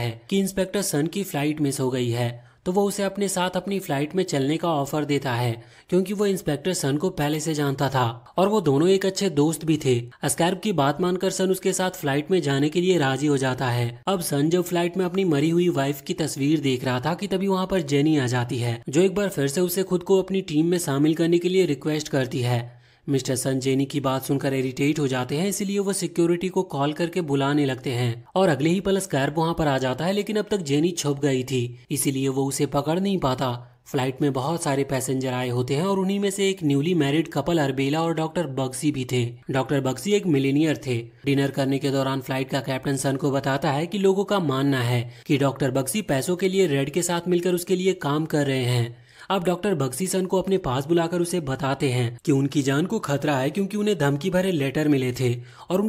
है कि इंस्पेक्टर सन की फ्लाइट मिस हो गई है तो वो उसे अपने साथ अपनी फ्लाइट में चलने का ऑफर देता है क्योंकि वो इंस्पेक्टर सन को पहले से जानता था और वो दोनों एक अच्छे दोस्त भी थे अस्कैर्ब की बात मानकर सन उसके साथ फ्लाइट में जाने के लिए राजी हो जाता है अब सन जब फ्लाइट में अपनी मरी हुई वाइफ की तस्वीर देख रहा था कि तभी वहाँ पर जेनी आ जाती है जो एक बार फिर से उसे खुद को अपनी टीम में शामिल करने के लिए रिक्वेस्ट करती है मिस्टर संजेनी की बात सुनकर इरिटेट हो जाते हैं इसलिए वो सिक्योरिटी को कॉल करके बुलाने लगते हैं और अगले ही पल स्कैर्प वहां पर आ जाता है लेकिन अब तक जेनी छुप गई थी इसीलिए वो उसे पकड़ नहीं पाता फ्लाइट में बहुत सारे पैसेंजर आए होते हैं और उन्हीं में से एक न्यूली मैरिड कपल अरबेला और डॉक्टर बक्सी भी थे डॉक्टर बक्सी एक मिलीनियर थे डिनर करने के दौरान फ्लाइट का कैप्टन सन को बताता है कि लोगों का मानना है कि डॉक्टर बक्सी पैसों के लिए रेड के साथ मिलकर उसके लिए काम कर रहे हैं अब डॉक्टर बक्सी सन को अपने पास बुलाकर उसे बताते हैं कि उनकी जान को खतरा है क्योंकि उन्हें धमकी भरे लेटर मिले थे और उनका